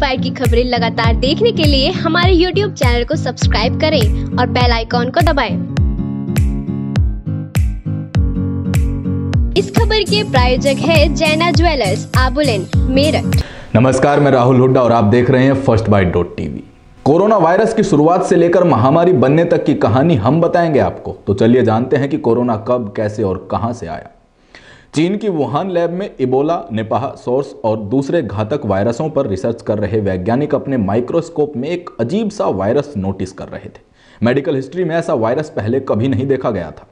Inspire की खबरें लगातार देखने के लिए हमारे यूट्यूब चैनल को सब्सक्राइब करें और बेल आइकॉन को दबाएं। इस खबर के प्रायोजक है जैना ज्वेलर्स आबुलेन मेरठ नमस्कार मैं राहुल हुड्डा और आप देख रहे हैं first bite dot TV corona virus की शुरुआत से लेकर महामारी बनने तक की कहानी हम बताएंगे आपको तो चलिए जानते हैं कि कोरोना कब कैसे और कहां से आया चीन की वुहान लैब में इबोला निपाह सोर्स और दूसरे घातक वायरसों पर रिसर्च कर रहे वैज्ञानिक अपने माइक्रोस्कोप में एक अजीब सा वायरस नोटिस कर रहे थे मेडिकल हिस्ट्री में ऐसा वायरस पहले कभी नहीं देखा गया था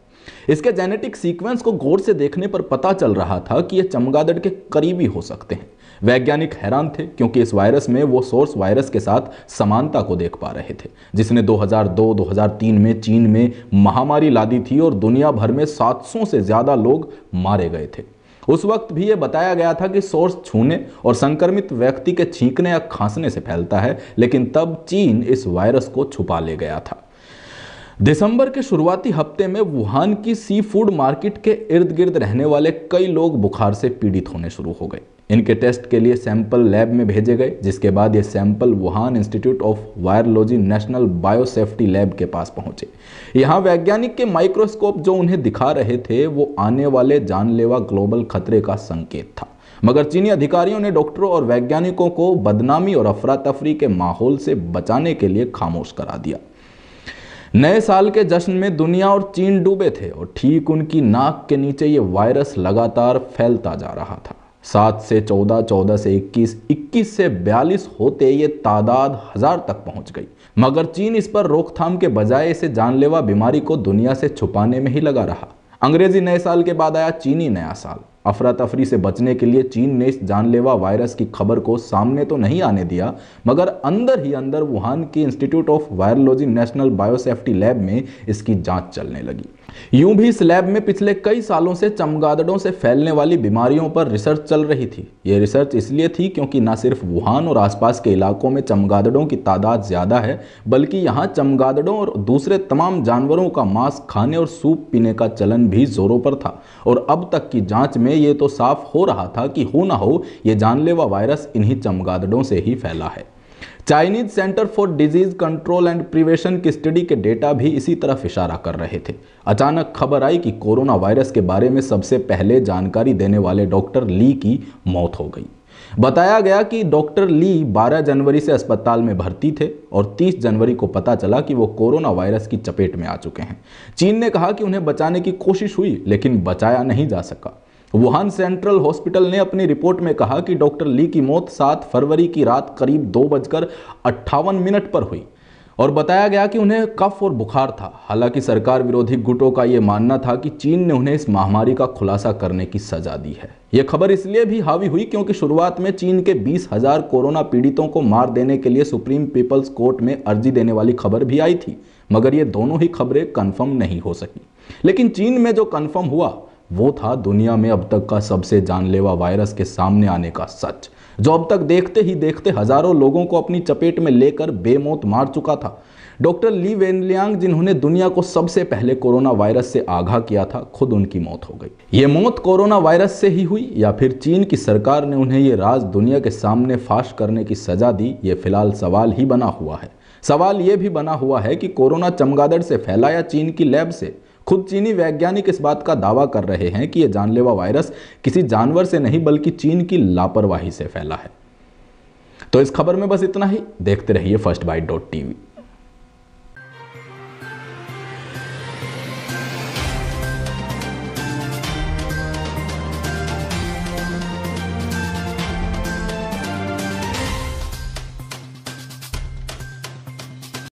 इसके जेनेटिक सीक्वेंस को गौर से देखने पर पता चल रहा था कि यह चमगादड़ के करीबी हो सकते हैं वैज्ञानिक हैरान थे क्योंकि इस वायरस में वो सोर्स वायरस के साथ समानता को देख पा रहे थे जिसने 2002-2003 में चीन में महामारी ला दी थी और दुनिया भर में 700 से ज़्यादा लोग मारे गए थे उस वक्त भी ये बताया गया था कि सोर्स छूने और संक्रमित व्यक्ति के छींकने या खांसने से फैलता है लेकिन तब चीन इस वायरस को छुपा ले गया था दिसंबर के शुरुआती हफ्ते में वुहान की सी फूड मार्केट के इर्द गिर्द रहने वाले कई लोग बुखार से पीड़ित होने शुरू हो गए इनके टेस्ट के लिए सैंपल लैब में भेजे गए जिसके बाद ये sample Wuhan institute of virology national biosafety lab के पास पहुंचे यहाँ वैज्ञानिक के माइक्रोस्कोप जो उन्हें दिखा रहे थे वो आने वाले जानलेवा ग्लोबल खतरे का संकेत था मगर चीनी अधिकारियों ने डॉक्टरों और वैज्ञानिकों को बदनामी और अफरा तफरी के माहौल से बचाने के लिए खामोश करा दिया नए साल के जश्न में दुनिया और चीन डूबे थे और ठीक उनकी नाक के नीचे ये वायरस लगातार फैलता जा रहा था सात से चौदह चौदह से इक्कीस इक्कीस से बयालीस होते ये तादाद हजार तक पहुंच गई मगर चीन इस पर रोकथाम के बजाय इसे जानलेवा बीमारी को दुनिया से छुपाने में ही लगा रहा अंग्रेजी नए साल के बाद आया चीनी नया साल अफरा तफरी से बचने के लिए चीन ने इस जानलेवा वायरस की खबर को सामने तो नहीं आने दिया मगर अंदर ही अंदर वुहान के institute of virology national biosafety lab में इसकी जांच चलने लगी यूं भी इस लैब में पिछले कई सालों से चमगादड़ों से फैलने वाली बीमारियों पर रिसर्च चल रही थी ये रिसर्च इसलिए थी क्योंकि न सिर्फ वुहान और आसपास के इलाकों में चमगादड़ों की तादाद ज़्यादा है बल्कि यहाँ चमगादड़ों और दूसरे तमाम जानवरों का मांस खाने और सूप पीने का चलन भी ज़ोरों पर था और अब तक की जाँच में ये तो साफ हो रहा था कि हो ना हो ये जानलेवा वायरस इन्हीं चमगादड़ों से ही फैला है Chinese centre for disease control and prevention की स्टडी के डेटा भी इसी तरफ इशारा कर रहे थे अचानक खबर आई कि कोरोना वायरस के बारे में सबसे पहले जानकारी देने वाले डॉक्टर ली की मौत हो गई बताया गया कि डॉक्टर ली 12 जनवरी से अस्पताल में भर्ती थे और 30 जनवरी को पता चला कि वो कोरोना वायरस की चपेट में आ चुके हैं चीन ने कहा कि उन्हें बचाने की कोशिश हुई लेकिन बचाया नहीं जा सका वुहान सेंट्रल हॉस्पिटल ने अपनी रिपोर्ट में कहा कि डॉक्टर ली की मौत 7 फरवरी की रात करीब दो बजकर अट्ठावन मिनट पर हुई और बताया गया कि उन्हें कफ और बुखार था हालांकि सरकार विरोधी गुटों का यह मानना था कि चीन ने उन्हें इस महामारी का खुलासा करने की सजा दी है यह खबर इसलिए भी हावी हुई क्योंकि शुरुआत में चीन के बीस हजार कोरोना पीड़ितों को मार देने के लिए सुप्रीम पीपल्स कोर्ट में अर्जी देने वाली खबर भी आई थी मगर ये दोनों ही खबरें कन्फर्म नहीं हो सकी लेकिन चीन में जो कन्फर्म हुआ वो था दुनिया में अब तक का सबसे जानलेवा वायरस के सामने आने का सच जो अब तक देखते ही देखते हजारों लोगों को अपनी चपेट में लेकर बेमौत मार चुका था डॉक्टर ली वेनलियांग जिन्होंने दुनिया को सबसे पहले कोरोना वायरस से आगाह किया था खुद उनकी मौत हो गई ये मौत कोरोना वायरस से ही हुई या फिर चीन की सरकार ने उन्हें ये राज दुनिया के सामने फाश करने की सजा दी ये फिलहाल सवाल ही बना हुआ है सवाल ये भी बना हुआ है कि कोरोना चमगादड़ से फैलाया चीन की लैब से खुद चीनी वैज्ञानिक इस बात का दावा कर रहे हैं कि यह जानलेवा वायरस किसी जानवर से नहीं बल्कि चीन की लापरवाही से फैला है तो इस खबर में बस इतना ही देखते रहिए फर्स्ट बाइट डॉट टीवी